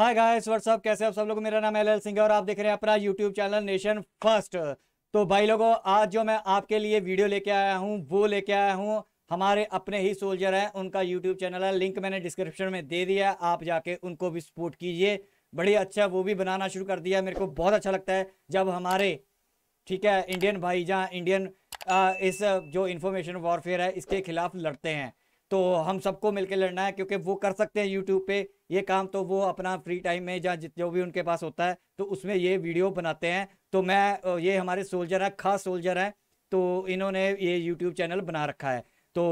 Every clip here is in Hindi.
हाय गाइस व्हाट्सअप कैसे आप सब लोग मेरा नाम एल सिंह है और आप देख रहे हैं अपना यूट्यूब चैनल नेशन फर्स्ट तो भाई लोगों आज जो मैं आपके लिए वीडियो लेके आया हूँ वो लेके आया हूँ हमारे अपने ही सोल्जर हैं उनका यूट्यूब चैनल है लिंक मैंने डिस्क्रिप्शन में दे दिया है आप जाके उनको भी सपोर्ट कीजिए बड़ी अच्छा वो भी बनाना शुरू कर दिया मेरे को बहुत अच्छा लगता है जब हमारे ठीक है इंडियन भाई जहाँ इंडियन आ, इस जो इन्फॉर्मेशन वॉरफेयर है इसके खिलाफ लड़ते हैं तो हम सबको मिलकर लड़ना है क्योंकि वो कर सकते हैं यूट्यूब पे ये काम तो वो अपना फ्री टाइम में या जो भी उनके पास होता है तो उसमें ये वीडियो बनाते हैं तो मैं ये हमारे सोल्जर है खास सोल्जर है तो इन्होंने ये यूट्यूब चैनल बना रखा है तो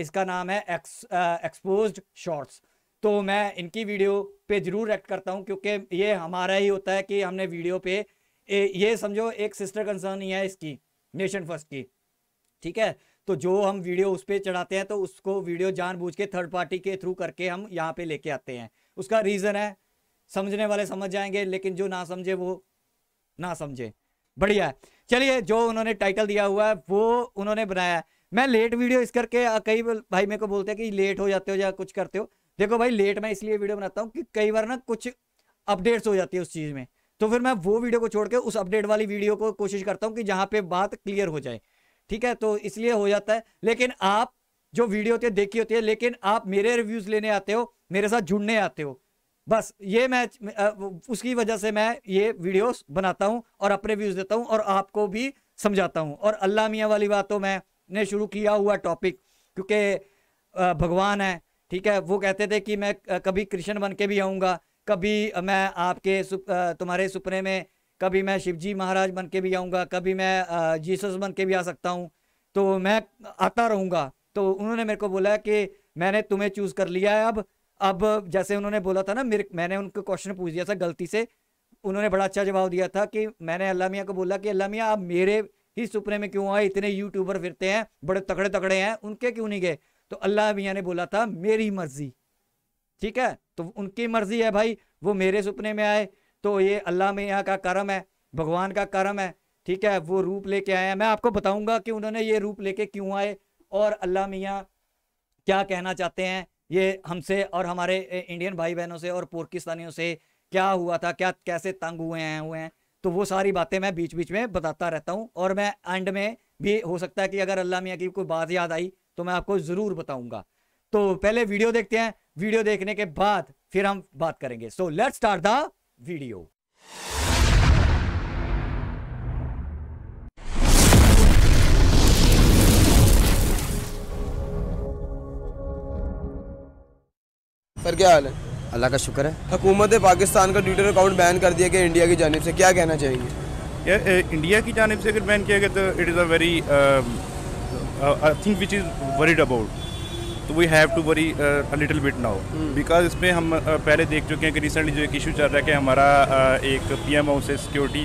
इसका नाम है एक्स एक्सपोज शॉर्ट्स तो मैं इनकी वीडियो पे ज़रूर एक्ट करता हूँ क्योंकि ये हमारा ही होता है कि हमने वीडियो पे ये समझो एक सिस्टर कंसर्न ही है इसकी नेशन फर्स्ट की ठीक है तो जो हम वीडियो उस पर चढ़ाते हैं तो उसको वीडियो जानबूझ के थर्ड पार्टी के थ्रू करके हम यहाँ पे लेके आते हैं उसका रीज़न है समझने वाले समझ जाएंगे लेकिन जो ना समझे वो ना समझे बढ़िया है चलिए जो उन्होंने टाइटल दिया हुआ है वो उन्होंने बनाया है मैं लेट वीडियो इस करके कई भाई मेरे को बोलते हैं कि लेट हो जाते हो या कुछ करते हो देखो भाई लेट मैं इसलिए वीडियो बनाता हूँ कि कई बार ना कुछ अपडेट्स हो जाती है उस चीज़ में तो फिर मैं वो वीडियो को छोड़ के उस अपडेट वाली वीडियो को कोशिश करता हूँ कि जहाँ पे बात क्लियर हो जाए ठीक है तो इसलिए हो जाता है लेकिन आप जो वीडियो होती है देखी होती है लेकिन आप मेरे रिव्यूज लेने आते हो मेरे साथ जुड़ने आते हो बस ये मैं उसकी वजह से मैं ये वीडियोस बनाता हूँ और अपने व्यूज देता हूँ और आपको भी समझाता हूँ और अल्लाह मियाँ वाली बात तो मैंने शुरू किया हुआ टॉपिक क्योंकि भगवान है ठीक है वो कहते थे कि मैं कभी कृष्ण बन के भी आऊँगा कभी मैं आपके तुम्हारे सुपने में कभी मैं शिवजी महाराज बन के भी आऊँगा कभी मैं जीसस बन के भी आ सकता हूँ तो मैं आता रहूँगा तो उन्होंने मेरे को बोला कि मैंने तुम्हें चूज़ कर लिया है अब अब जैसे उन्होंने बोला था ना मेरे मैंने उनको क्वेश्चन पूछ दिया था गलती से उन्होंने बड़ा अच्छा जवाब दिया था कि मैंने अल्लाह मियाँ को बोला कि अल्लाह मियाँ आप मेरे ही सुपने में क्यों आए इतने यूट्यूबर फिरते हैं बड़े तगड़े तगड़े हैं उनके क्यों नहीं गए तो अल्लाह मियाँ ने बोला था मेरी मर्जी ठीक है तो उनकी मर्जी है भाई वो मेरे सुपने में आए तो ये अल्लाह में यहाँ का कर्म है भगवान का कर्म है ठीक है वो रूप लेके आए हैं मैं आपको बताऊंगा कि उन्होंने ये रूप लेके क्यों आए और अल्लाह मियाँ क्या कहना चाहते हैं ये हमसे और हमारे इंडियन भाई बहनों से और पोर्किस्तानियों से क्या हुआ था क्या कैसे तंग हुए हैं हुए हैं तो वो सारी बातें मैं बीच बीच में बताता रहता हूँ और मैं एंड में भी हो सकता है कि अगर अल्लाह मियाँ की कोई बात याद आई तो मैं आपको ज़रूर बताऊँगा तो पहले वीडियो देखते हैं वीडियो देखने के बाद फिर हम बात करेंगे so let start the video sir क्या हाल है अल्लाह का शुक्र है हुकूमत पाकिस्तान का ट्विटर अकाउंट बैन कर दिया गया इंडिया की जानब से क्या कहना चाहिए या इंडिया की जानब से अगर बैन किया गया तो it is a very I think which is worried about तो we have to worry little bit now because इसमें हम uh, पहले देख चुके हैं कि रिसेंटली जो एक इशू चल रहा है कि हमारा uh, एक पी एम से सिक्योरिटी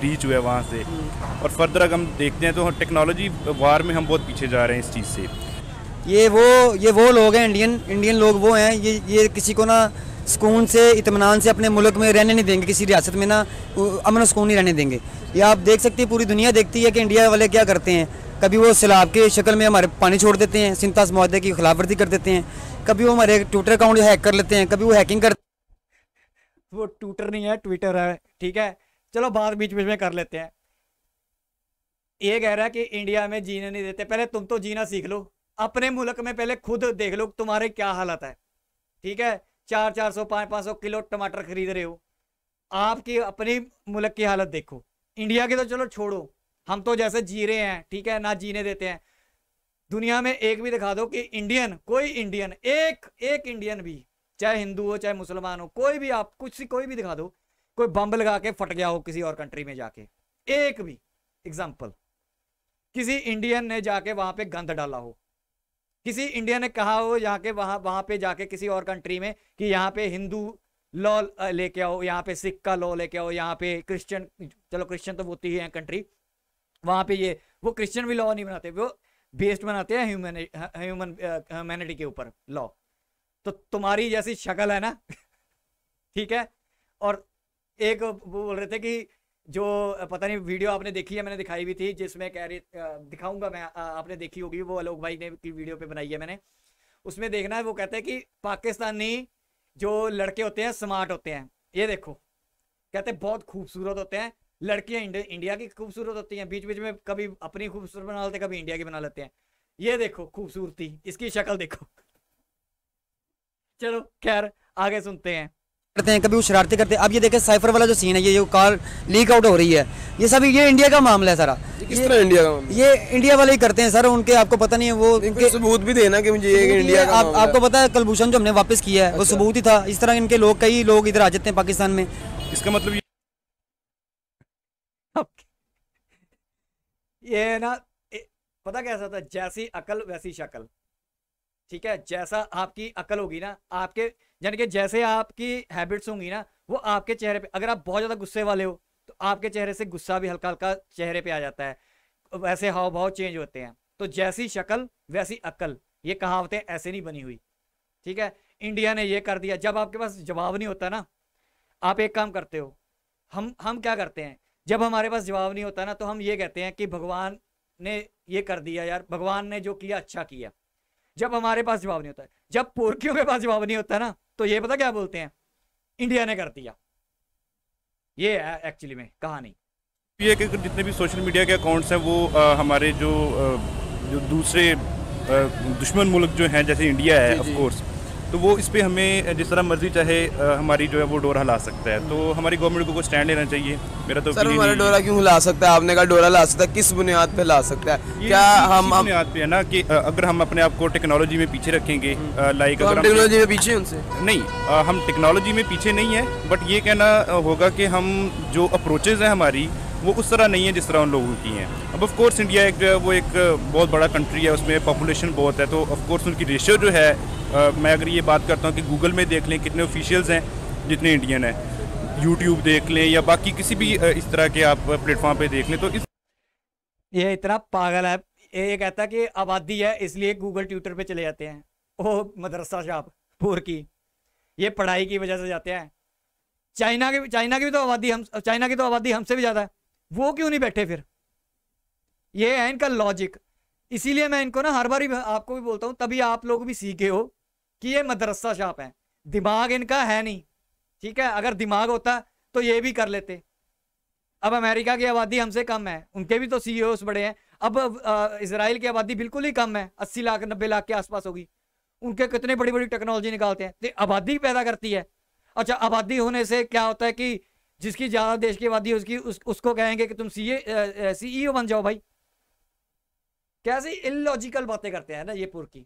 ब्रीच हुआ है वहाँ से hmm. और फर्दर अगर हम देखते हैं तो टेक्नोलॉजी वार में हम बहुत पीछे जा रहे हैं इस चीज़ से ये वो ये वो लोग हैं इंडियन इंडियन लोग वो हैं ये ये किसी को ना सुकून से इतमान से अपने मुल्क में रहने नहीं देंगे किसी रियासत में ना अमन सुकून नहीं रहने देंगे ये आप देख सकते हैं पूरी दुनिया देखती है कि इंडिया वाले क्या करते हैं कभी वो सैलाब के शक्ल में हमारे पानी छोड़ देते हैं सिंतास माहे की खिलाफ वर्जी कर देते हैं कभी वो हमारे ट्विटर अकाउंट हैक कर लेते हैं कभी वो हैकिंग कर वो ट्विटर नहीं है ट्विटर है ठीक है चलो बात बीच बीच में कर लेते हैं ये कह रहा है कि इंडिया में जीने नहीं देते पहले तुम तो जीना सीख लो अपने मुल्क में पहले खुद देख लो तुम्हारे क्या हालत है ठीक है चार चार सौ पाँच पाँच सौ किलो टमाटर खरीद रहे हो आपकी अपनी मुल्क की हालत देखो इंडिया की तो चलो छोड़ो हम तो जैसे जी रहे हैं ठीक है ना जीने देते हैं दुनिया में एक भी दिखा दो कि इंडियन कोई इंडियन एक एक इंडियन भी चाहे हिंदू हो चाहे मुसलमान हो कोई भी आप कुछ कोई भी दिखा दो कोई बम लगा के फट गया हो किसी और कंट्री में जाके एक भी एग्जाम्पल किसी इंडियन ने जाके वहां पे गंद डाला हो किसी इंडियन ने कहा हो यहाँ के वहां वहां पे जाके किसी और कंट्री में कि यहाँ पे हिंदू लॉ लेके आओ यहाँ पे सिख का लॉ लेके आओ यहाँ पे क्रिश्चियन चलो क्रिश्चियन तो होती तो ही है कंट्री वहाँ पे ये वो क्रिश्चियन भी लॉ नहीं बनाते वो बेस्ड बनाते हैं ह्यूमन ह्यूमन ह्यूमैनिटी के ऊपर लॉ तो तुम्हारी जैसी शक्ल है ना ठीक है और एक वो बोल रहे थे कि जो पता नहीं वीडियो आपने देखी है मैंने दिखाई भी थी जिसमें कह रही दिखाऊंगा मैं आपने देखी होगी वो अलोक भाई ने की वीडियो पे बनाई है मैंने उसमें देखना है वो कहते हैं कि पाकिस्तानी जो लड़के होते हैं स्मार्ट होते हैं ये देखो कहते हैं बहुत खूबसूरत होते हैं लड़कियां इंडिया की खूबसूरत होती हैं बीच बीच में कभी अपनी खूबसूरत बना लेते हैं कभी इंडिया की बना लेते हैं ये देखो खूबसूरती इसकी शक्ल देखो चलो खैर आगे सुनते हैं करते हैं कभी वो शरारती करते हैं अब ये देखे साइफर वाला जो सीन है ये जो कार लीक आउट हो रही है ये सब ये इंडिया का मामला है सारा किस तरह इंडिया का ये इंडिया वाले ही करते हैं सर उनके आपको पता नहीं है वो इनके सबूत भी देना कि मुझे ये इंडिया का आप, आपको पता है कलभूषण जो हमने वापस किया है अच्छा। वो सबूत ही था इस तरह इनके लोग कई लोग इधर आ जाते हैं पाकिस्तान में इसका मतलब ये ना पता कैसा था जैसी अकल वैसी शक्ल ठीक है जैसा आपकी अकल होगी ना आपके यानी कि जैसे आपकी हैबिट्स होंगी ना वो आपके चेहरे पे अगर आप बहुत ज़्यादा गुस्से वाले हो तो आपके चेहरे से गुस्सा भी हल्का हल्का चेहरे पे आ जाता है वैसे हाव भाव चेंज होते हैं तो जैसी शक्ल वैसी अकल ये कहावतें ऐसे नहीं बनी हुई ठीक है इंडिया ने ये कर दिया जब आपके पास जवाब नहीं होता ना आप एक काम करते हो हम हम क्या करते हैं जब हमारे पास जवाब नहीं होता ना तो हम ये कहते हैं कि भगवान ने ये कर दिया यार भगवान ने जो किया अच्छा किया जब हमारे पास जवाब नहीं होता जब पोरकियों के पास जवाब नहीं होता ना तो ये पता क्या बोलते हैं इंडिया ने कर दिया ये है एक्चुअली में कहानी ये कि जितने भी सोशल मीडिया के अकाउंट्स हैं वो आ, हमारे जो आ, जो दूसरे आ, दुश्मन मुल्क जो हैं जैसे इंडिया है ऑफ कोर्स तो वो इस पर हमें जिस तरह मर्जी चाहे हमारी जो है वो डोरा ला सकता है तो हमारी गवर्नमेंट को कोई स्टैंड लेना चाहिए मेरा तो सर हमारा डोरा क्यों ला सकता है आपने कहा डोरा ला सकता है किस बुनियाद पे ला सकता है क्या हम बुनियाद पे है ना कि अगर हम अपने आप को टेक्नोलॉजी में पीछे रखेंगे लाइक हम्म। तो अगर टेक्नोलॉजी में पीछे उनसे नहीं हम टेक्नोलॉजी में पीछे नहीं है बट ये कहना होगा कि हम जो अप्रोचेज़ हैं हमारी वो उस तरह नहीं है जिस तरह उन लोगों की हैं अब ऑफ कोर्स इंडिया एक जो है वो एक बहुत बड़ा कंट्री है उसमें पॉपुलेशन बहुत है तो ऑफ कोर्स उनकी रेशियो जो है आ, मैं अगर ये बात करता हूँ कि गूगल में देख लें कितने ऑफिशियल्स हैं जितने इंडियन हैं यूट्यूब देख लें या बाकी किसी भी इस तरह के आप प्लेटफॉर्म पर देख लें तो इस ये इतना पागल है ये कहता कि आबादी है इसलिए गूगल ट्विटर पर चले जाते हैं ओ मदरसा शाह पूर की ये पढ़ाई की वजह से जाते हैं चाइना की चाइना की भी तो आबादी हम चाइना की तो आबादी हमसे भी ज़्यादा है वो क्यों नहीं बैठे फिर ये है इनका लॉजिक इसीलिए मैं इनको ना हर बार आपको भी बोलता हूँ तभी आप लोग भी सीखे हो कि ये मदरसा शाप है दिमाग इनका है नहीं ठीक है अगर दिमाग होता तो ये भी कर लेते अब अमेरिका की आबादी हमसे कम है उनके भी तो सी e बड़े हैं अब इसराइल की आबादी बिल्कुल ही कम है अस्सी लाख नब्बे लाख के आसपास होगी उनके कितने बड़ी बड़ी टेक्नोलॉजी निकालते हैं तो आबादी पैदा करती है अच्छा आबादी होने से क्या होता है कि जिसकी ज़्यादा देश की आबादी उसकी उस, उसको कहेंगे कि तुम सीए सीईओ e बन जाओ भाई कैसे इलॉजिकल बातें करते हैं ना ये पुर की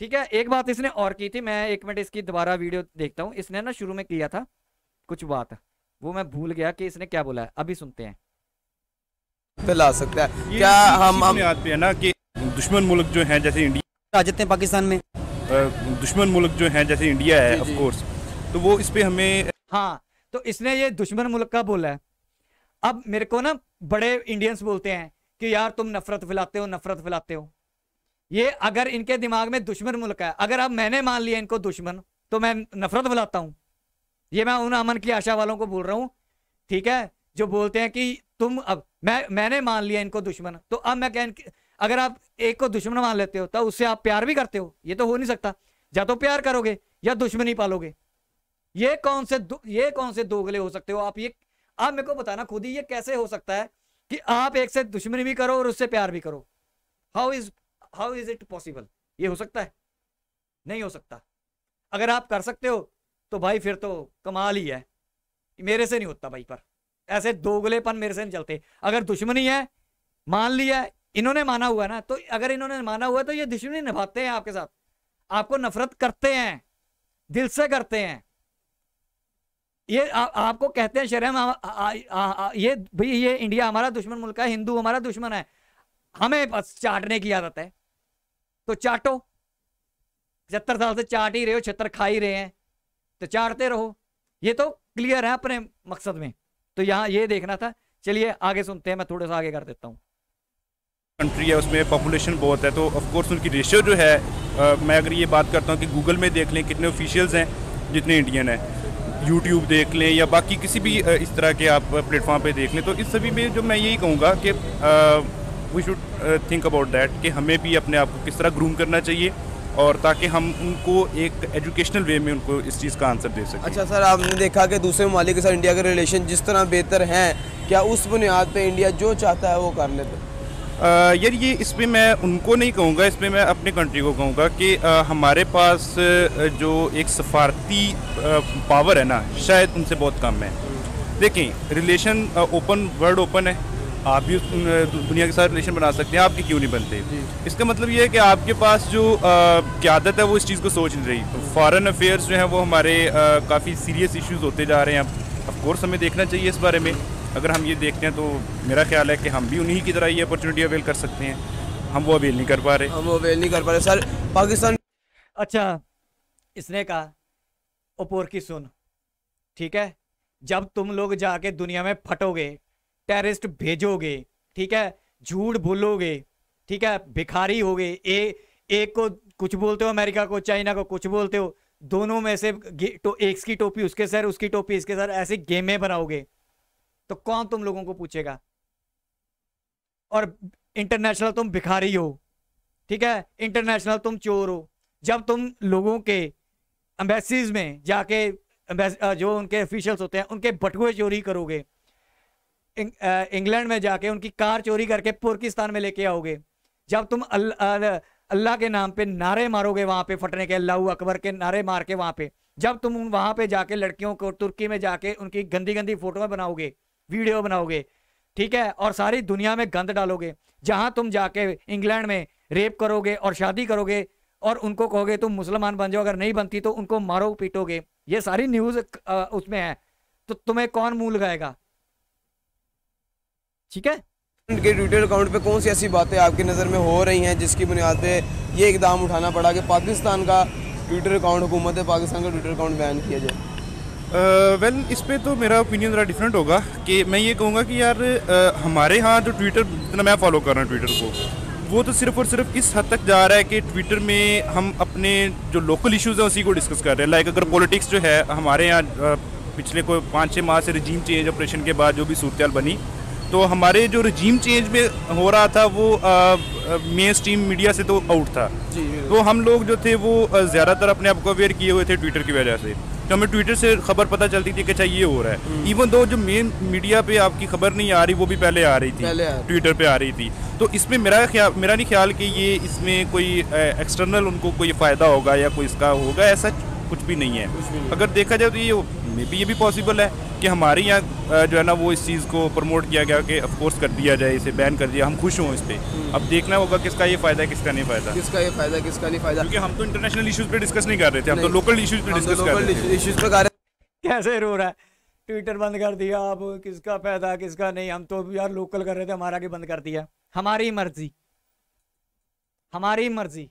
ठीक है एक बात इसने और की थी मैं एक मिनट इसकी दोबारा वीडियो देखता हूँ इसने ना शुरू में किया था कुछ बात वो मैं भूल गया कि इसने क्या बोला है अभी सुनते हैं ला सकता है क्या हम हम याद पे है ना कि दुश्मन मुल्क जो है जैसे इंडिया आ जाते हैं पाकिस्तान में दुश्मन मुल्क जो है जैसे इंडिया है ऑफ कोर्स तो वो इस पे हमें हाँ तो इसने ये दुश्मन मुल्क का बोला है अब मेरे को ना बड़े इंडियंस बोलते हैं कि यार तुम नफरत फैलाते हो नफरत फैलाते हो ये अगर इनके दिमाग में दुश्मन मुल्क है अगर अब मैंने मान लिया इनको दुश्मन तो मैं नफरत फैलाता हूं ये मैं उन अमन की आशा वालों को बोल रहा हूं ठीक है जो बोलते हैं कि तुम अब मैं मैंने मान लिया इनको दुश्मन तो अब मैं क्या अगर आप एक को दुश्मन मान लेते हो तो उससे आप प्यार भी करते हो ये तो हो नहीं सकता या तो प्यार करोगे या दुश्मनी पालोगे ये कौन से ये कौन से दोगले हो सकते हो आप ये आप मेरे को बताना खुद ही ये कैसे हो सकता है कि आप एक से दुश्मनी भी करो और उससे प्यार भी करो how is how is it possible ये हो सकता है नहीं हो सकता अगर आप कर सकते हो तो भाई फिर तो कमाल ही है मेरे से नहीं होता भाई पर ऐसे दोगलेपन मेरे से नहीं चलते अगर दुश्मनी है मान लिया इन्होंने माना हुआ ना तो अगर इन्होंने माना हुआ तो ये दुश्मनी निभाते हैं आपके साथ आपको नफरत करते हैं दिल से करते हैं ये आ, आपको कहते हैं शर्म ये भाई ये इंडिया हमारा दुश्मन मुल्क है हिंदू हमारा दुश्मन है हमें बस चाटने की आदत है तो चाटो पचहत्तर साल से चाट ही रहे हो छत्तर खा ही रहे हैं तो चाटते रहो ये तो क्लियर है अपने मकसद में तो यहाँ ये देखना था चलिए आगे सुनते हैं मैं थोड़ा सा आगे कर देता हूँ कंट्री है उसमें पॉपुलेशन बहुत है तो ऑफकोर्स उनकी रेशियो जो है आ, मैं अगर ये बात करता हूँ कि गूगल में देख लें कितने ऑफिशियल्स हैं जितने इंडियन हैं यूट्यूब देख लें या बाकी किसी भी इस तरह के आप प्लेटफॉर्म पे देख लें तो इस सभी में जो मैं यही कहूँगा कि we should think about that कि हमें भी अपने आप को किस तरह ग्रूम करना चाहिए और ताकि हम उनको एक एजुकेशनल वे में उनको इस चीज़ का आंसर दे सकें अच्छा सर आपने देखा कि दूसरे ममालिक के साथ इंडिया के रिलेशन जिस तरह बेहतर हैं क्या उस बुनियाद पर इंडिया जो चाहता है वो कर लेते हैं यार ये इसमें मैं उनको नहीं कहूँगा इसमें मैं अपने कंट्री को कहूँगा कि हमारे पास जो एक सफारती पावर है ना शायद उनसे बहुत कम है देखें रिलेशन ओपन वर्ल्ड ओपन है आप भी दुनिया के साथ रिलेशन बना सकते हैं आपके क्यों नहीं बनते इसका मतलब ये है कि आपके पास जो क्यादत है वो इस चीज़ को सोच नहीं रही फॉरेन अफेयर्स जो हैं वो हमारे काफ़ी सीरियस इश्यूज होते जा रहे हैं अब कोर्स हमें देखना चाहिए इस बारे में अगर हम ये देखते हैं तो मेरा ख्याल है कि हम भी उन्हीं की तरह ये अपॉर्चुनिटी अवेल कर सकते हैं हम वो अवेल नहीं कर पा रहे हम वो अवेल नहीं कर पा रहे सर पाकिस्तान अच्छा इसने कहा ओपोर की सुन ठीक है जब तुम लोग जाके दुनिया में फटोगे टेररिस्ट भेजोगे ठीक है झूठ बोलोगे ठीक है भिखारी हो गए एक को कुछ बोलते हो अमेरिका को चाइना को कुछ बोलते हो दोनों में से तो एक की टोपी उसके सर उसकी टोपी इसके सर ऐसी गेमें बनाओगे तो कौन तुम लोगों को पूछेगा और इंटरनेशनल तुम भिखारी हो ठीक है इंटरनेशनल तुम चोर हो जब तुम लोगों के एम्बेसीज में जाके जो उनके ऑफिशियल्स होते हैं उनके बटुए चोरी करोगे इंग्लैंड में जाके उनकी कार चोरी करके पुर्किस्तान में लेके आओगे जब तुम अल्लाह अल्लाह के नाम पे नारे मारोगे वहाँ पे फटने के अल्लाह अकबर के नारे मार के वहाँ पे जब तुम वहाँ पे जाके लड़कियों को तुर्की में जाके उनकी गंदी गंदी फोटो बनाओगे वीडियो बनाओगे ठीक है और सारी दुनिया में गंद डालोगे जहां तुम जाके इंग्लैंड में रेप करोगे और शादी करोगे और उनको कहोगे तुम मुसलमान बन जाओ अगर नहीं बनती तो उनको मारो पीटोगे ये सारी न्यूज उसमें है तो तुम्हें कौन मुंह लगाएगा ठीक है के ट्विटर अकाउंट पे कौन सी ऐसी बातें आपकी नज़र में हो रही हैं जिसकी बुनियाद पे ये इकदाम उठाना पड़ा कि पाकिस्तान का ट्विटर अकाउंट हुकूमत पाकिस्तान का ट्विटर अकाउंट बैन किया जाए वेल uh, well, इस पर तो मेरा ओपिनियन ज़रा डिफरेंट होगा कि मैं ये कहूँगा कि यार uh, हमारे यहाँ जो ट्विटर जितना मैं फॉलो कर रहा हूँ ट्विटर को वो तो सिर्फ और सिर्फ इस हद तक जा रहा है कि ट्विटर में हम अपने जो लोकल इश्यूज़ हैं उसी को डिस्कस कर रहे हैं लाइक अगर पॉलिटिक्स जो है हमारे यहाँ पिछले कोई पाँच छः माह से रजीम चेंज ऑपरेशन के बाद जो भी सूरत बनी तो हमारे जो रजीम चेंज में हो रहा था वो मेन स्ट्रीम मीडिया से तो आउट था तो हम लोग जो थे वो ज़्यादातर अपने आप को अवेयर किए हुए थे ट्विटर की वजह से जो हमें ट्विटर से खबर पता चलती थी कि अच्छा ये हो रहा है इवन हम्म। दो जो मेन मीडिया पे आपकी खबर नहीं आ रही वो भी पहले आ रही थी ट्विटर पे आ रही थी तो इसमें मेरा ख्याल मेरा नहीं ख्याल कि ये इसमें कोई एक्सटर्नल उनको कोई फ़ायदा होगा या कोई इसका होगा ऐसा कुछ भी नहीं है अगर देखा जाए तो ये मे बी ये भी पॉसिबल है कि हमारे यहाँ जो है ना वो इस चीज़ को प्रमोट किया गया कि अफकोर्स कर दिया जाए इसे बैन कर दिया हम खुश हों इस पर हम्म। अब देखना होगा किसका ये फ़ायदा है किसका नहीं फ़ायदा किसका ये फ़ायदा किसका नहीं फ़ायदा क्योंकि हम तो इंटरनेशनल इशूज़ पर डिस्कस नहीं कर रहे थे हम तो लोकल इशूज़ पर डिस्कस कर रहे थे कैसे रो रहा है ट्विटर बंद कर दिया अब किसका फायदा किसका नहीं हम तो यार लोकल कर रहे थे हमारा भी बंद कर दिया हमारी मर्जी हमारी मर्जी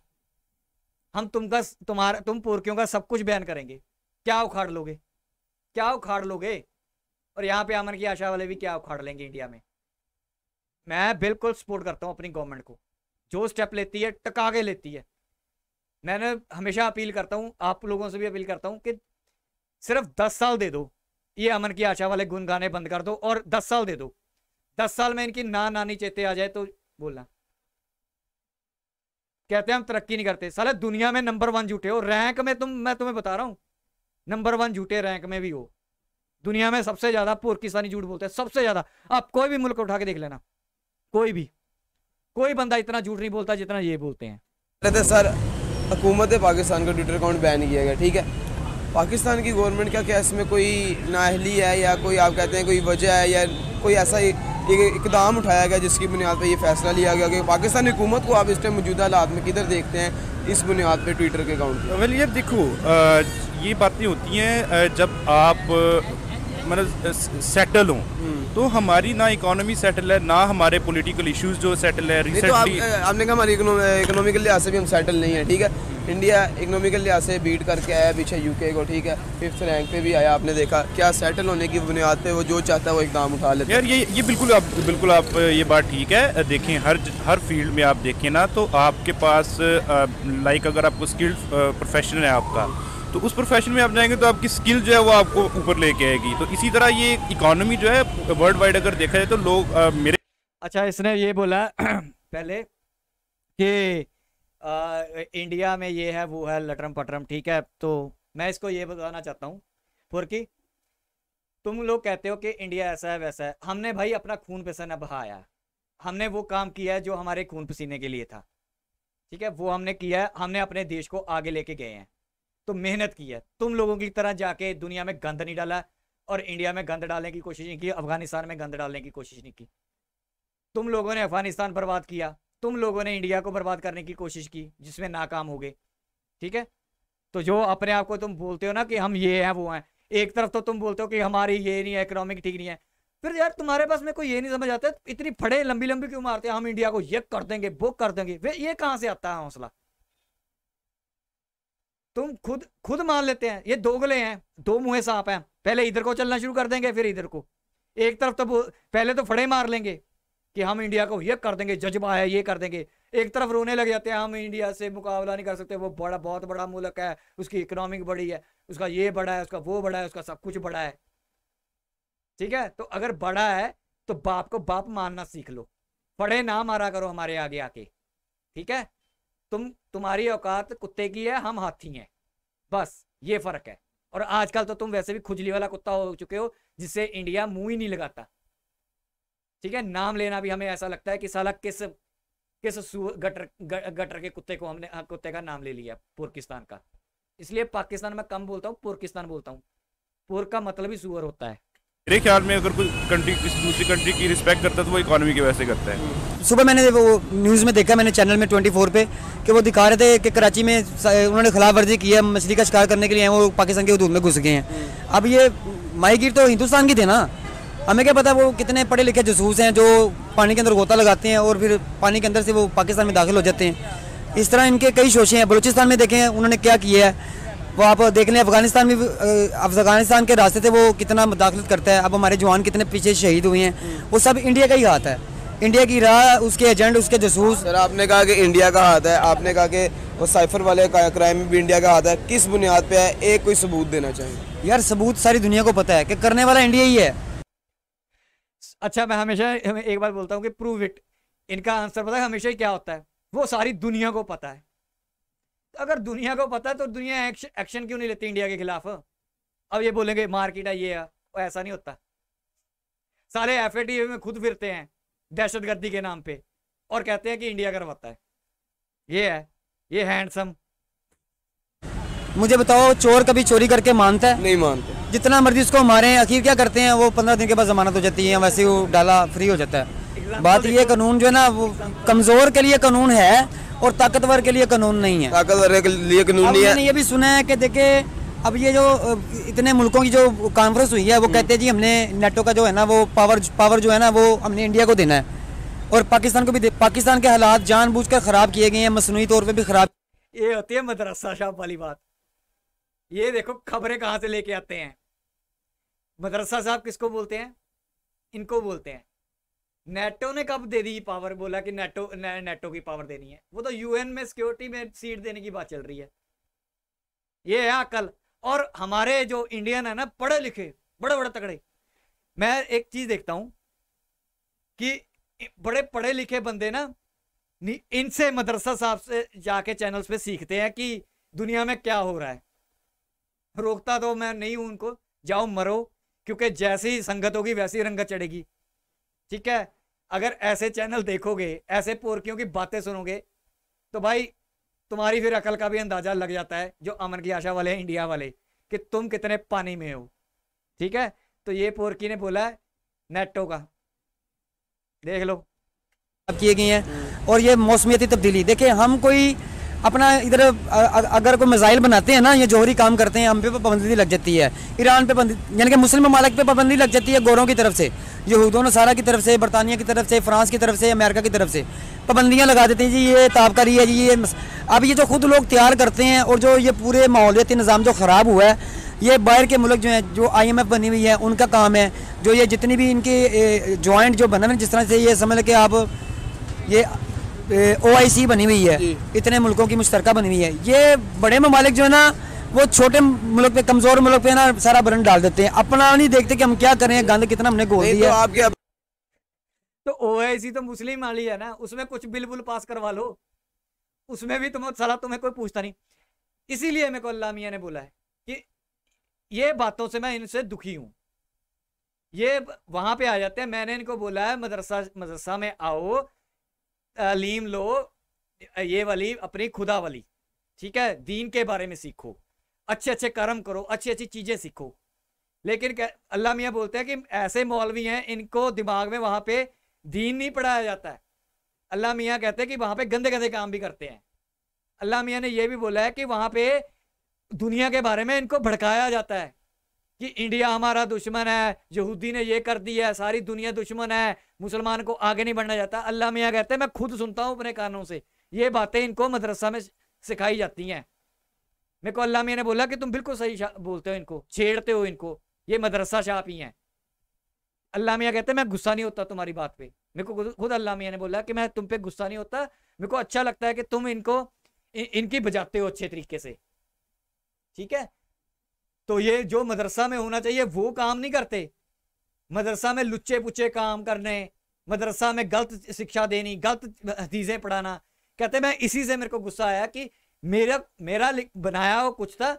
हम तुमका तुम्हारा तुम पोरकियों का सब कुछ बैन करेंगे क्या उखाड़ लोगे क्या उखाड़ लोगे और यहाँ पे अमन की आशा वाले भी क्या उखाड़ लेंगे इंडिया में मैं बिल्कुल सपोर्ट करता हूँ अपनी गवर्नमेंट को जो स्टेप लेती है टका के लेती है मैंने हमेशा अपील करता हूँ आप लोगों से भी अपील करता हूँ कि सिर्फ दस साल दे दो ये अमन की आशा वाले गुन गाने बंद कर दो और दस साल दे दो दस साल में इनकी ना नानी चेते आ जाए तो बोलना कहते हैं हम तरक्की नहीं करते साले दुनिया में नंबर वन झूठे हो रैंक में तुम मैं तुम्हें बता रहा हूँ नंबर वन झूठे रैंक में भी हो दुनिया में सबसे ज्यादा पाकिस्तानी झूठ बोलते हैं सबसे ज्यादा आप कोई भी मुल्क उठा के देख लेना कोई भी कोई बंदा इतना झूठ नहीं बोलता जितना ये बोलते हैं तो सर हुकूमत पाकिस्तान का ट्विटर अकाउंट बैन किया गया ठीक है पाकिस्तान की गवर्नमेंट का क्या इसमें कोई नाहली है या कोई आप कहते हैं कोई वजह है या कोई ऐसा इकदाम उठाया गया जिसकी बुनियाद पर यह फैसला लिया गया कि पाकिस्तानी हुकूमत को आप इस टाइम मौजूदा हालात में किधर देखते हैं इस बुनियाद पर ट्विटर के अकाउंट वेल ये देखो ये बातें होती हैं जब आप मतलब सेटल हूँ हम्म। तो हमारी ना इकोनॉमी सेटल है ना हमारे पॉलिटिकल इश्यूज जो सेटल है रिसेंटली तो आप, आपने कहा हमारी इकोनॉमिकल लिहाज से भी हम सेटल नहीं है ठीक है इंडिया हम्म। इकोनॉमिकल लिहाज से बीट करके आया पीछे यूके को ठीक है फिफ्थ रैंक पे भी आया आपने देखा क्या सेटल होने की बुनियाद पे वो जो चाहता है वो इकदाम उठा लेते यार ये ये बिल्कुल आप बिल्कुल आप ये बात ठीक है देखें हर हर फील्ड में आप देखें ना तो आपके पास लाइक अगर आपको स्किल्ड प्रोफेशनल है आपका तो उस प्रोफेशन में आप जाएंगे तो आपकी स्किल जो है वो आपको ऊपर लेके आएगी तो इसी तरह ये इकोनॉमी जो है वर्ल्ड वाइड अगर देखा जाए तो लोग आ, मेरे अच्छा इसने ये बोला पहले कि इंडिया में ये है वो है लटरम पटरम ठीक है तो मैं इसको ये बताना चाहता हूँ फुरकी तुम लोग कहते हो कि इंडिया ऐसा है वैसा है हमने भाई अपना खून पसीना बहाया हमने वो काम किया है जो हमारे खून पसीने के लिए था ठीक है वो हमने किया है हमने अपने देश को आगे लेके गए हैं तो मेहनत की है तुम लोगों की तरह जाके दुनिया में गंद नहीं डाला और इंडिया में गंद डालने की कोशिश नहीं की अफगानिस्तान में गंद डालने की कोशिश नहीं की तुम लोगों ने अफगानिस्तान बर्बाद किया तुम लोगों ने इंडिया को बर्बाद करने की कोशिश की जिसमें नाकाम हो गए ठीक है तो जो अपने आप को तुम बोलते हो ना कि हम ये हैं वो हैं एक तरफ तो तुम बोलते हो कि हमारी ये नहीं है इकोनॉमिक ठीक नहीं है फिर यार तुम्हारे पास में कोई ये नहीं समझ आता इतनी फड़े लंबी लंबी क्यों मारते हैं हम इंडिया को ये कर देंगे वो कर देंगे फिर ये कहाँ से आता है हौसला तुम खुद खुद मान लेते हैं ये दोगले हैं दो मुहे सांप हैं पहले इधर को चलना शुरू कर देंगे फिर इधर को एक तरफ तो पहले तो फड़े मार लेंगे कि हम इंडिया को ये कर देंगे जज्बा है ये कर देंगे एक तरफ रोने लग जाते हैं हम इंडिया से मुकाबला नहीं कर सकते वो बड़ा बहुत बड़ा मुल्क है उसकी इकोनॉमिक बड़ी है उसका ये बड़ा है उसका वो बड़ा है उसका सब कुछ बड़ा है ठीक है तो अगर बड़ा है तो बाप को बाप मानना सीख लो फड़े ना मारा करो हमारे आगे आके ठीक है तुम तुम्हारी औकात कुत्ते की है हम हाथी हैं बस ये फर्क है और आजकल तो तुम वैसे भी खुजली वाला कुत्ता हो चुके हो जिससे इंडिया मुंह ही नहीं लगाता ठीक है नाम लेना भी हमें ऐसा लगता है कि साला किस किस गटर गटर के कुत्ते को हमने हाँ, कुत्ते का नाम ले लिया पुर्किस्तान का इसलिए पाकिस्तान में कम बोलता हूँ पुर्किस्तान बोलता हूँ पुर का मतलब ही सुअर होता है मेरे ख्याल में अगर कोई कंट्री किसी दूसरी कंट्री की रिस्पेक्ट करता है तो वो इकोनॉमी की वजह से करता है सुबह मैंने वो न्यूज़ में देखा मैंने चैनल में 24 पे कि वो दिखा रहे थे कि कराची में उन्होंने खिलाफ वर्जी की है मछली का शिकार करने के लिए वो पाकिस्तान के हदूद में घुस गए हैं अब ये गिर तो हिंदुस्तान की थे ना हमें क्या पता वो कितने पढ़े लिखे जसूस हैं जो पानी के अंदर गोता लगाते हैं और फिर पानी के अंदर से वो पाकिस्तान में दाखिल हो जाते हैं इस तरह इनके कई शोशे हैं बलूचिस्तान में हैं उन्होंने क्या किया है वो आप देख लें अफगानिस्तान में अफगानिस्तान के रास्ते थे वो कितना मुदाखलत करता है अब हमारे जवान कितने पीछे शहीद हुए हैं वो सब इंडिया का ही हाथ है इंडिया की राह उसके एजेंट उसके जसूस सर आपने कहा कि इंडिया का हाथ है आपने कहा कि वो साइफर वाले क्राइम भी इंडिया का हाथ है किस बुनियाद पे है एक कोई सबूत देना चाहिए यार सबूत सारी दुनिया को पता है कि करने वाला इंडिया ही है अच्छा मैं हमेशा एक बार बोलता हूँ कि प्रूव इट इनका आंसर पता है हमेशा ही क्या होता है वो सारी दुनिया को पता है अगर दुनिया को पता तो दुनिया एक्शन क्यों नहीं लेती इंडिया के खिलाफ अब ये बोलेंगे मार्केट है ये है वो ऐसा नहीं होता सारे एफ में खुद फिरते हैं दहशतगर्दी के नाम पे और कहते हैं कि इंडिया करवाता है ये है ये हैंडसम मुझे बताओ चोर कभी चोरी करके मानता है नहीं मानता जितना मर्जी उसको मारे आखिर क्या करते हैं वो पंद्रह दिन के बाद जमानत हो जाती है वैसे वो डाला फ्री हो जाता है बात ये कानून जो है ना वो कमज़ोर के लिए कानून है और ताकतवर के लिए कानून नहीं है ताकतवर के लिए कानून नहीं है ये भी सुना है की देखे अब ये जो इतने मुल्कों की जो कॉन्फ्रेंस हुई है वो कहते हैं जी हमने नेटो का जो है ना वो पावर पावर जो है ना वो हमने इंडिया को देना है और पाकिस्तान को भी पाकिस्तान के हालात जानबूझकर ख़राब किए गए हैं मसनू तौर पर भी ख़राब ये होती है मदरसा शाह वाली बात ये देखो खबरें कहाँ से लेके आते हैं मदरसा साहब किसको बोलते हैं इनको बोलते हैं नेटो ने कब दे दी पावर बोला कि नेटो ने, नेटो की पावर देनी है वो तो यूएन में सिक्योरिटी में सीट देने की बात चल रही है ये है अकल और हमारे जो इंडियन है ना पढ़े लिखे बड़े बड़े तगड़े मैं एक चीज देखता हूं कि बड़े पढ़े लिखे बंदे ना इनसे मदरसा साहब से जाके चैनल्स पे सीखते हैं कि दुनिया में क्या हो रहा है रोकता तो मैं नहीं हूं उनको जाओ मरो क्योंकि जैसी संगत होगी वैसी रंगत चढ़ेगी ठीक है अगर ऐसे चैनल देखोगे ऐसे पोरकियों की बातें सुनोगे तो भाई तुम्हारी फिर अकल का भी अंदाजा लग जाता है जो अमन की आशा वाले इंडिया वाले कि तुम कितने पानी में हो ठीक है तो ये पोरकी ने बोला है नेटो का देख लो किए गए हैं और ये मौसमियती तब्दीली देखिए हम कोई अपना इधर अगर कोई मिसाइल बनाते हैं ना ये जोहरी काम करते हैं हम पे पाबंदी लग जाती है ईरान पे यानी कि मुस्लिम ममालक पे पाबंदी लग जाती है गोरों की तरफ से यहूदों सारा की तरफ से बरतानिया की तरफ से फ्रांस की तरफ से अमेरिका की तरफ से पाबंदियाँ लगा देते हैं जी ये ताबकारी है जी ये अब ये जो खुद लोग तैयार करते हैं और जो ये पूरे माहौलियाती निज़ाम जो ख़राब हुआ है ये बाहर के मुल्क जो हैं जो आई एम एफ बनी हुई है उनका काम है जो ये जितनी भी इनकी जॉइंट जो बने हुए जिस तरह से ये समझ लें कि आप ये ओ बनी हुई है इतने मुल्कों की मुश्तरका बनी हुई है ये बड़े ममालिक जो है ना वो छोटे मुल्क पे कमजोर मुल्क पे ना सारा बरन डाल देते हैं अपना नहीं देखते कि हम क्या करें गंद कितना हमने गोल दिया तो आपके अब... तो ओआईसी तो मुस्लिम वाली है ना उसमें कुछ बिल बुल पास करवा लो उसमें भी तुम्हें साला तुम्हें कोई पूछता नहीं इसीलिए मेरे को अल्लाह मिया ने बोला है कि ये बातों से मैं इनसे दुखी हूँ ये वहां पे आ जाते हैं मैंने इनको बोला है मदरसा मदरसा में आओ तालीम लो ये वाली अपनी खुदा वाली ठीक है दीन के बारे में सीखो अच्छे अच्छे कर्म करो अच्छी अच्छी चीज़ें सीखो लेकिन अल्लाह मियाँ बोलते हैं कि ऐसे मौलवी हैं इनको दिमाग में वहाँ पे दीन नहीं पढ़ाया जाता है अल्लाह मियाँ कहते हैं कि वहाँ पे गंदे गंदे काम भी करते हैं अल्लाह मियाँ ने यह भी बोला है कि वहाँ पे दुनिया के बारे में इनको भड़काया जाता है कि इंडिया हमारा दुश्मन है यहूदी ने ये कर दिया है सारी दुनिया दुश्मन है मुसलमान को आगे नहीं बढ़ना जाता अल्लाह मियाँ कहते हैं मैं खुद सुनता हूँ अपने कानों से ये बातें इनको मदरसा में सिखाई जाती हैं मेरे को अल्लाह मियाँ ने बोला कि तुम बिल्कुल सही बोलते हो इनको छेड़ते हो इनको ये मदरसा शाप ही हैं अल्लाह मियाँ कहते हैं मैं गुस्सा नहीं होता तुम्हारी बात पे मेरे को खुद अल्लाह मियाँ ने बोला कि मैं तुम पे गुस्सा नहीं होता मेरे को अच्छा लगता है कि तुम इनको इनकी बजाते हो अच्छे तरीके से ठीक है तो ये जो मदरसा में होना चाहिए वो काम नहीं करते मदरसा में लुच्चे पुच्चे काम करने मदरसा में गलत शिक्षा देनी गलत हदीज़ें पढ़ाना कहते मैं इसी से मेरे को गुस्सा आया कि मेरा मेरा बनाया हो कुछ था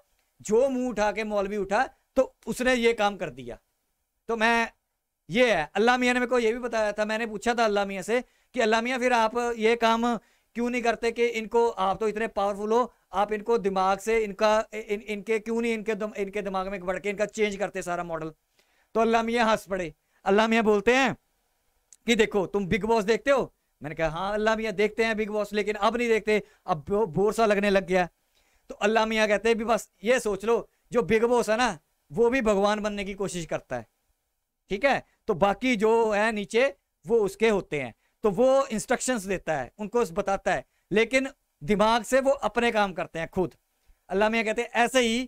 जो मुंह उठा के मौलवी उठा तो उसने ये काम कर दिया तो मैं ये है अल्लाह मियाँ ने मेरे को ये भी बताया था मैंने पूछा था अल्लाह मियाँ से कि अल्लाह मियाँ फिर आप ये काम क्यों नहीं करते कि इनको आप तो इतने पावरफुल हो आप इनको दिमाग से इनका इन इनके क्यों नहीं इनके दम, इनके दिमाग में बढ़ के इनका चेंज करते सारा मॉडल तो अल्लाह मियाँ हंस पड़े अल्लाह मियाँ बोलते हैं कि देखो तुम बिग बॉस देखते हो मैंने कहा हाँ अल्लाह मियाँ देखते हैं बिग बॉस लेकिन अब नहीं देखते अब बोर सा लगने लग गया तो अल्लाह मियाँ कहते हैं भी बस ये सोच लो जो बिग बॉस है ना वो भी भगवान बनने की कोशिश करता है ठीक है तो बाकी जो है नीचे वो उसके होते हैं तो वो इंस्ट्रक्शंस देता है उनको बताता है लेकिन दिमाग से वो अपने काम करते हैं खुद अल्लाह मियाँ कहते हैं ऐसे ही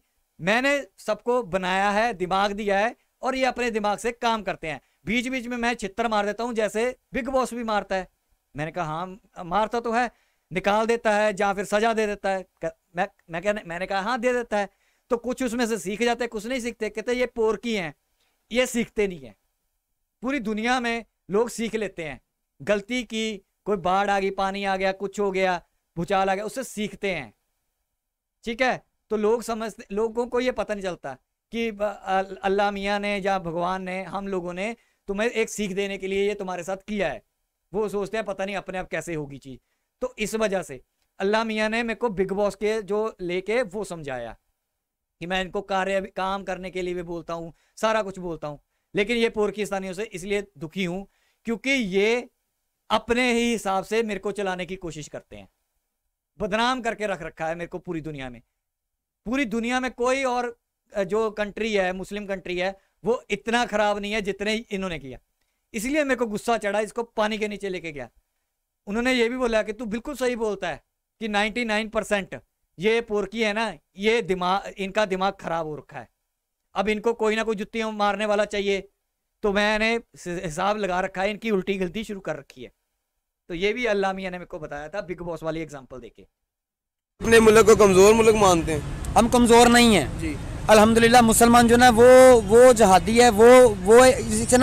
मैंने सबको बनाया है दिमाग दिया है और ये अपने दिमाग से काम करते हैं बीच बीच में मैं चित्र मार देता हूँ जैसे बिग बॉस भी मारता है मैंने कहा हाँ मारता तो है निकाल देता है या फिर सजा दे देता है मैं मैं कहने मैंने कहा हाँ दे देता है तो कुछ उसमें से सीख जाते हैं कुछ नहीं सीखते कहते ये पोरकी हैं ये सीखते नहीं हैं पूरी दुनिया में लोग सीख लेते हैं गलती की कोई बाढ़ आ गई पानी आ गया कुछ हो गया भूचाल आ गया उससे सीखते हैं ठीक है तो लोग समझते लोगों को ये पता नहीं चलता कि अल्लाह मियाँ ने या भगवान ने हम लोगों ने तुम्हें एक सीख देने के लिए ये तुम्हारे साथ किया है वो सोचते हैं पता नहीं अपने आप कैसे होगी चीज़ तो इस वजह से अल्लाह मियाँ ने मेरे को बिग बॉस के जो लेके वो समझाया कि मैं इनको कार्य काम करने के लिए भी बोलता हूँ सारा कुछ बोलता हूँ लेकिन ये स्थानियों से इसलिए दुखी हूँ क्योंकि ये अपने ही हिसाब से मेरे को चलाने की कोशिश करते हैं बदनाम करके रख रखा है मेरे को पूरी दुनिया में पूरी दुनिया में कोई और जो कंट्री है मुस्लिम कंट्री है वो इतना खराब नहीं है जितने इन्होंने किया इसलिए मेरे को गुस्सा चढ़ा इसको पानी के नीचे लेके गया उन्होंने ये भी बोला कि तू बिल्कुल सही बोलता है कि 99 परसेंट ये पोरकी है ना ये दिमाग इनका दिमाग खराब हो रखा है अब इनको कोई ना कोई जुत्ती मारने वाला चाहिए तो मैंने हिसाब लगा रखा है इनकी उल्टी गलती शुरू कर रखी है तो ये भी अल्लाह मियाँ ने मेरे को बताया था बिग बॉस वाली एग्जाम्पल देके अपने मुल्क को कमज़ोर मुल्क मानते हैं हम कमज़ोर नहीं है जी अल्हम्दुलिल्लाह मुसलमान जो ना वो वो जहादी है वो वो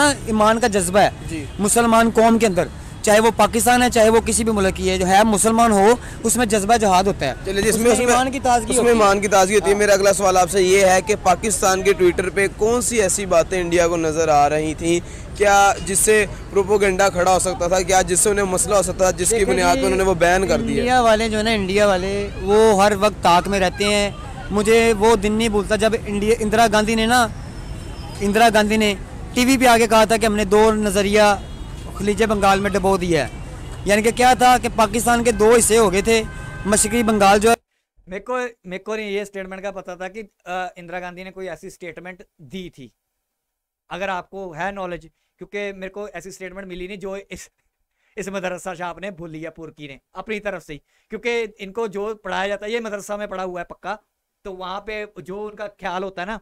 ना ईमान का जज्बा है मुसलमान कौम के अंदर चाहे वो पाकिस्तान है चाहे वो किसी भी मुल्क की है जो है मुसलमान हो उसमें जज्बा जहाद होता है चलिए जिसमें ईमान की ताजगी उसमें ईमान की ताजगी होती है हाँ। मेरा अगला सवाल आपसे ये है कि पाकिस्तान के ट्विटर पे कौन सी ऐसी बातें इंडिया को नज़र आ रही थी क्या जिससे प्रोपोगेंडा खड़ा हो सकता था क्या जिससे उन्हें मसला हो सकता था जिसकी बुनियाद पर उन्होंने वो बैन कर दिया इंडिया वाले जो है ना इंडिया वाले वो हर वक्त ताक में रहते हैं मुझे वो दिन नहीं भूलता जब इंडिया इंदिरा गांधी ने ना इंदिरा गांधी ने टीवी पे आके कहा था कि हमने दो नज़रिया खलीज बंगाल में डबो दिया है यानी कि क्या था कि पाकिस्तान के दो हिस्से हो गए थे मशरकी बंगाल जो है मेरे को मेरे को नहीं ये स्टेटमेंट का पता था कि इंदिरा गांधी ने कोई ऐसी स्टेटमेंट दी थी अगर आपको है नॉलेज क्योंकि मेरे को ऐसी स्टेटमेंट मिली नहीं जो इस इस मदरसा शाह ने भूल लिया पुरकी ने अपनी तरफ से क्योंकि इनको जो पढ़ाया जाता है ये मदरसा में पढ़ा हुआ है पक्का तो वहाँ पे जो उनका ख्याल होता है ना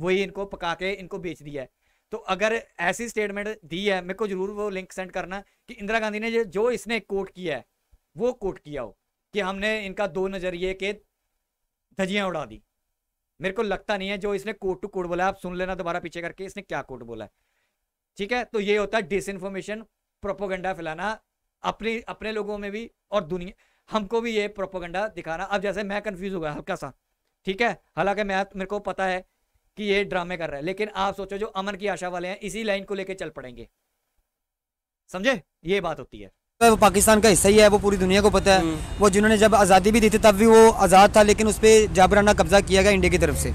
वही इनको पका के इनको बेच दिया है तो अगर ऐसी स्टेटमेंट दी है मेरे को जरूर वो लिंक सेंड करना कि इंदिरा गांधी ने जो इसने कोट किया है वो कोट किया हो कि हमने इनका दो नज़रिए के धजियां उड़ा दी मेरे को लगता नहीं है जो इसने कोट टू कोट बोला आप सुन लेना दोबारा पीछे करके इसने क्या कोट बोला ठीक है तो ये होता है डिस इन्फॉर्मेशन प्रोपोगंडा फैलाना अपने अपने लोगों में भी और दुनिया हमको भी ये प्रोपोगंडा दिखाना अब जैसे मैं कंफ्यूज हो गया हल्का सा ठीक है हालांकि मैं मेरे को पता है कि ये ड्रामे कर रहा है लेकिन आप सोचो जो अमन की आशा वाले हैं इसी लाइन को लेकर चल पड़ेंगे समझे ये बात होती है तो वो पाकिस्तान का हिस्सा ही है वो पूरी दुनिया को पता है हम्म। वो जिन्होंने जब आज़ादी भी दी थी तब भी वो आज़ाद था लेकिन उस पर जाबराना कब्जा किया गया इंडिया की तरफ से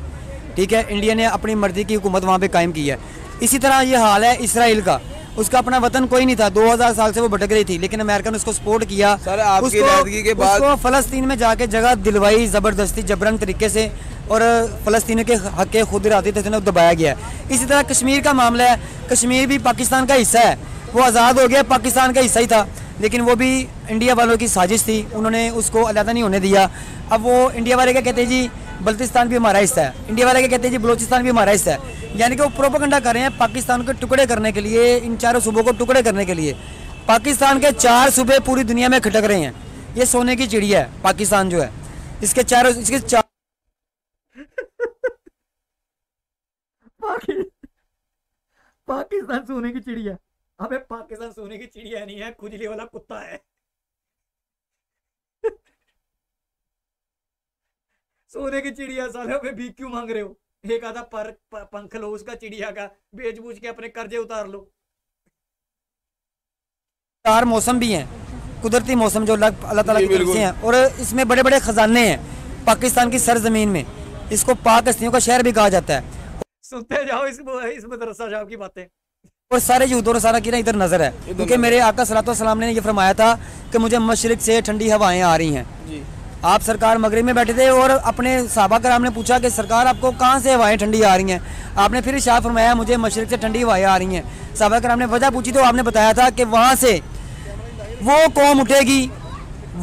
ठीक है इंडिया ने अपनी मर्जी की हुकूमत वहाँ पे कायम की है इसी तरह ये हाल है इसराइल का उसका अपना वतन कोई नहीं था 2000 साल से वो भटक रही थी लेकिन अमेरिका ने उसको सपोर्ट किया सर आपकी उसको, के बाद उसको फलस्तीन में जाके जगह दिलवाई जबरदस्ती जबरन तरीके से और फलस्तियों के हक के खुद इरादे थे उन्हें दबाया गया है इसी तरह कश्मीर का मामला है कश्मीर भी पाकिस्तान का हिस्सा है वो आज़ाद हो गया पाकिस्तान का हिस्सा ही था लेकिन वो भी इंडिया वालों की साजिश थी उन्होंने उसको अलहदा नहीं होने दिया अब वो इंडिया वाले क्या कहते हैं जी बल्तिस्तान भी हमारा हिस्सा है इंडिया वाले क्या कहते हैं जी बलोचिस्तान भी हमारा हिस्सा है यानी कि वो प्रोपोकंडा कर रहे हैं पाकिस्तान के टुकड़े करने के लिए इन चारों सूबों को टुकड़े करने के लिए पाकिस्तान के चार सूबे पूरी दुनिया में खटक रहे हैं ये सोने की चिड़िया है पाकिस्तान जो है इसके चारों इसके चार पाकिस्तान सोने की चिड़िया अबे पाकिस्तान सोने की चिड़िया नहीं है खुजली वाला कुत्ता है सोने की चिड़िया साले अबे भी क्यों मांग रहे हो एक आधा पर पंख लो उसका चिड़िया का बेच बूझ के अपने कर्जे उतार लो चार मौसम भी हैं कुदरती मौसम जो लग अल्लाह ताला की तरफ से हैं और इसमें बड़े बड़े खजाने हैं पाकिस्तान की सरजमीन में इसको पाक का शहर भी कहा जाता है सुनते जाओ इस इस मदरसा साहब की बातें और सारे यूदों सारा की ना इधर नज़र है क्योंकि मेरे आका सलाम ने ये फरमाया था कि मुझे मशरक से ठंडी हवाएं आ रही हैं आप सरकार मगरब में बैठे थे और अपने साहबा कराम ने पूछा कि सरकार आपको कहाँ से हवाएं ठंडी आ रही हैं आपने फिर शाह फरमाया मुझे मशरक से ठंडी हवाएं आ रही हैं साहबा कराम ने वजह पूछी तो आपने बताया था कि वहाँ से वो कौम उठेगी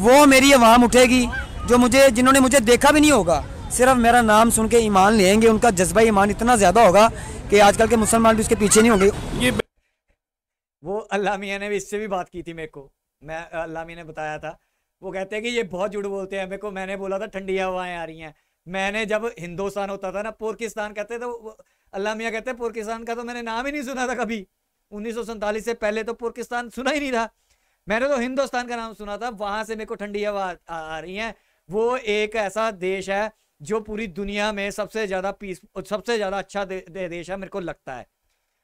वो मेरी आवाम उठेगी जो मुझे जिन्होंने मुझे देखा भी नहीं होगा सिर्फ मेरा नाम सुन के ईमान लेंगे उनका जज्बा ईमान इतना ज़्यादा होगा कि आजकल के मुसलमान भी उसके पीछे नहीं होंगे ये वो अल्लाह मियाँ ने भी इससे भी बात की थी मेरे को मैं अल्लाह मियाँ ने बताया था वो कहते हैं कि ये बहुत जुड़ बोलते हैं मेरे को मैंने बोला था ठंडी हवाएं आ रही हैं मैंने जब हिंदुस्तान होता था ना पोर्किस्तान कहते थे तो अल्लाह मियाँ कहते हैं पुरकिस्तान का तो मैंने नाम ही नहीं सुना था कभी उन्नीस से पहले तो पुरकिस्तान सुना ही नहीं था मैंने तो हिंदुस्तान का नाम सुना था वहां से मेरे को ठंडी हवा आ रही है वो एक ऐसा देश है जो पूरी दुनिया में सबसे ज़्यादा पीस सबसे ज़्यादा अच्छा दे, दे, देश है मेरे को लगता है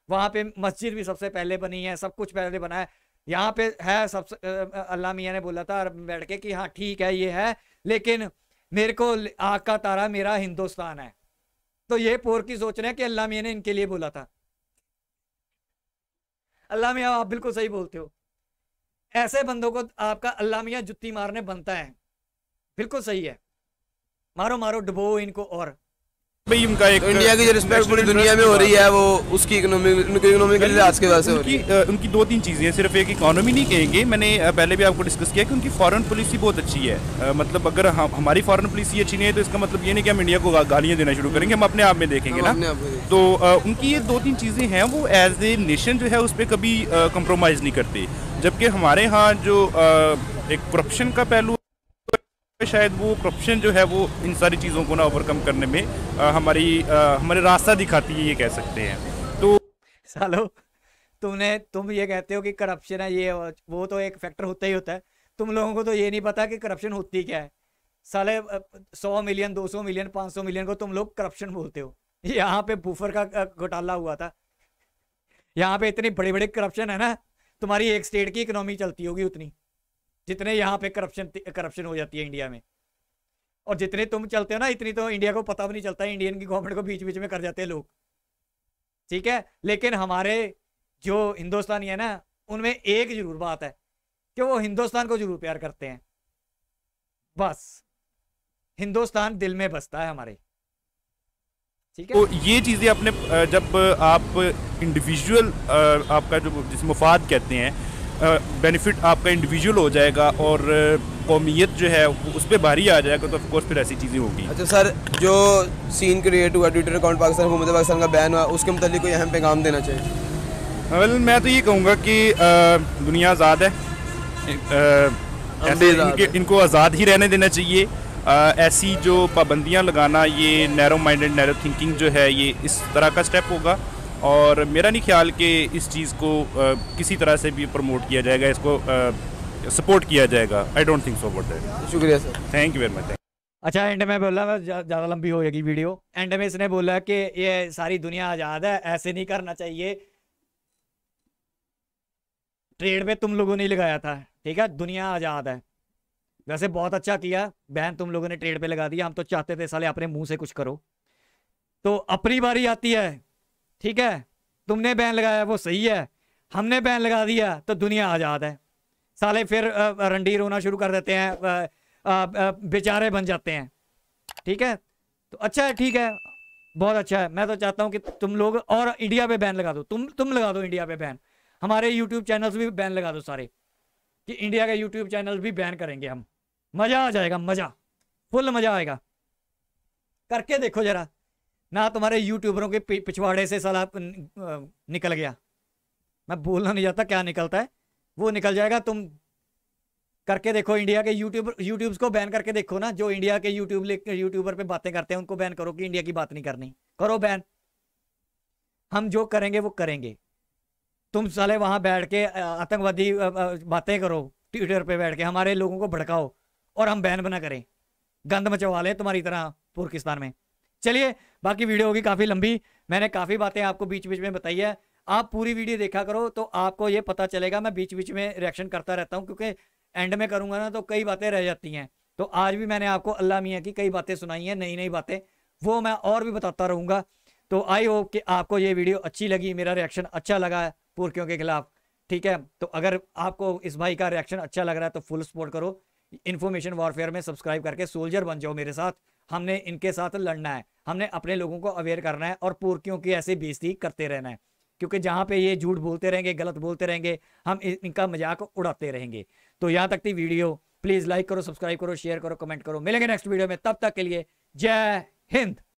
वहाँ पे मस्जिद भी सबसे पहले बनी है सब कुछ पहले बना है यहाँ पे है सबसे अल्लाह मियाँ ने बोला था बैठ के कि हाँ ठीक है ये है लेकिन मेरे को आग का तारा मेरा हिंदुस्तान है तो ये पोर की सोच रहे हैं कि अल्लाह मियाँ ने इनके लिए बोला था अल्लाह मियाँ आप बिल्कुल सही बोलते हो ऐसे बंदों को आपका अल्लाह मियाँ जुत्ती मारने बनता है बिल्कुल सही है मारो मारो डुबो इनको और एक तो इंडिया की जो रिस्पेक्ट पूरी दुनिया में हो रही है वो उसकी के लिहाज के वजह से उनकी, उनकी दो तीन चीज़ें सिर्फ एक इकोनॉमी नहीं कहेंगे मैंने पहले भी आपको डिस्कस किया कि उनकी फॉरेन पॉलिसी बहुत अच्छी है मतलब अगर हम हमारी फॉरेन पॉलिसी अच्छी नहीं है तो इसका मतलब ये नहीं कि हम इंडिया को गालियाँ देना शुरू करेंगे हम अपने आप में देखेंगे ना तो उनकी ये दो तीन चीज़ें हैं वो एज ए नेशन जो है उस पर कभी कंप्रोमाइज़ नहीं करते जबकि हमारे यहाँ जो एक करप्शन का पहलू शायद वो करप्शन जो है वो इन सारी चीज़ों को ना ओवरकम करने में आ, हमारी आ, हमारे रास्ता दिखाती है ये कह सकते हैं तो सालो तुमने तुम ये कहते हो कि करप्शन है ये वो तो एक फैक्टर होता ही होता है तुम लोगों को तो ये नहीं पता कि करप्शन होती क्या है साले सौ मिलियन दो सौ मिलियन पाँच सौ मिलियन को तुम लोग करप्शन बोलते हो यहाँ पे बुफर का घोटाला हुआ था यहाँ पे इतनी बड़े बड़े करप्शन है ना तुम्हारी एक स्टेट की इकोनॉमी चलती होगी उतनी जितने यहाँ पे करप्शन करप्शन हो जाती है इंडिया में और जितने तुम चलते हो ना इतनी तो इंडिया को पता भी नहीं चलता है इंडियन की गवर्नमेंट को बीच बीच में कर जाते हैं लोग ठीक है लेकिन हमारे जो हिंदुस्तानी है ना उनमें एक जरूर बात है कि वो हिंदुस्तान को जरूर प्यार करते हैं बस हिंदुस्तान दिल में बसता है हमारे ठीक है तो ये चीज़ें अपने जब आप इंडिविजुअल आपका जो जिस मुफाद कहते हैं बेनिफिट आपका इंडिविजुअल हो जाएगा और कौमियत जो है उस पर भारी आ जाएगा तो ऑफकोर्स फिर ऐसी चीज़ें होगी अच्छा सर जो सीन क्रिएट हुआ ट्विटर अकाउंट पाकिस्तान हुकूमत पाकिस्तान का बैन हुआ उसके मतलब कोई अहम पैगाम देना चाहिए अवल मैं तो ये कहूँगा कि दुनिया आज़ाद है आ, इनके, इनको आज़ाद ही रहने देना चाहिए आ, ऐसी जो पाबंदियाँ लगाना ये नैरो माइंडेड नैरो थिंकिंग जो है ये इस तरह का स्टेप होगा और मेरा नहीं ख्याल कि इस चीज़ को आ, किसी तरह से भी प्रमोट किया जाएगा इसको आ, सपोर्ट किया जाएगा I don't think so about that शुक्रिया sir thank you very much अच्छा एंड में बोला मैं ज़्यादा जा, लंबी हो जाएगी वीडियो एंड में इसने बोला कि ये सारी दुनिया आज़ाद है ऐसे नहीं करना चाहिए ट्रेड में तुम लोगों ने लगाया था ठीक है दुनिया आज़ाद है वैसे बहुत अच्छा किया बहन तुम लोगों ने ट्रेड पे लगा दिया हम तो चाहते थे साले अपने मुंह से कुछ करो तो अपनी बारी आती है ठीक है तुमने बैन लगाया वो सही है हमने बैन लगा दिया तो दुनिया आज़ाद है साले फिर रंडी होना शुरू कर देते हैं बेचारे बन जाते हैं ठीक है तो अच्छा है ठीक है बहुत अच्छा है मैं तो चाहता हूँ कि तुम लोग और इंडिया पे बैन लगा दो तुम तुम लगा दो इंडिया पे बैन हमारे यूट्यूब चैनल्स भी बैन लगा दो सारे कि इंडिया के यूट्यूब चैनल भी बैन करेंगे हम मज़ा आ जाएगा मज़ा फुल मज़ा आएगा करके देखो ज़रा ना तुम्हारे यूट्यूबरों के पिछवाड़े से साला निकल गया मैं बोलना नहीं चाहता क्या निकलता है वो निकल जाएगा तुम करके देखो इंडिया के यूट्यूब यूट्यूब्स को बैन करके देखो ना जो इंडिया के यूट्यूब यूट्यूबर पे बातें करते हैं उनको बैन करो कि इंडिया की बात नहीं करनी करो बैन हम जो करेंगे वो करेंगे तुम साले वहां बैठ के आतंकवादी बातें करो ट्विटर पे बैठ के हमारे लोगों को भड़काओ और हम बैन बना करें गंद मचवा लें तुम्हारी तरह पाकिस्तान में चलिए बाकी वीडियो होगी काफ़ी लंबी मैंने काफ़ी बातें आपको बीच बीच में बताई है आप पूरी वीडियो देखा करो तो आपको ये पता चलेगा मैं बीच बीच में रिएक्शन करता रहता हूँ क्योंकि एंड में करूंगा ना तो कई बातें रह जाती हैं तो आज भी मैंने आपको अल्लाह मियाँ की कई बातें सुनाई हैं नई नई बातें वो मैं और भी बताता रहूंगा तो आई होप कि आपको ये वीडियो अच्छी लगी मेरा रिएक्शन अच्छा लगा है पुरखियों के खिलाफ ठीक है तो अगर आपको इस भाई का रिएक्शन अच्छा लग रहा है तो फुल सपोर्ट करो इन्फॉर्मेशन वॉरफेयर में सब्सक्राइब करके सोल्जर बन जाओ मेरे साथ हमने इनके साथ लड़ना है हमने अपने लोगों को अवेयर करना है और पूर्कियों की ऐसी बेजती करते रहना है क्योंकि जहाँ पे ये झूठ बोलते रहेंगे गलत बोलते रहेंगे हम इनका मजाक उड़ाते रहेंगे तो यहाँ तक थी वीडियो प्लीज़ लाइक करो सब्सक्राइब करो शेयर करो कमेंट करो मिलेंगे नेक्स्ट वीडियो में तब तक के लिए जय हिंद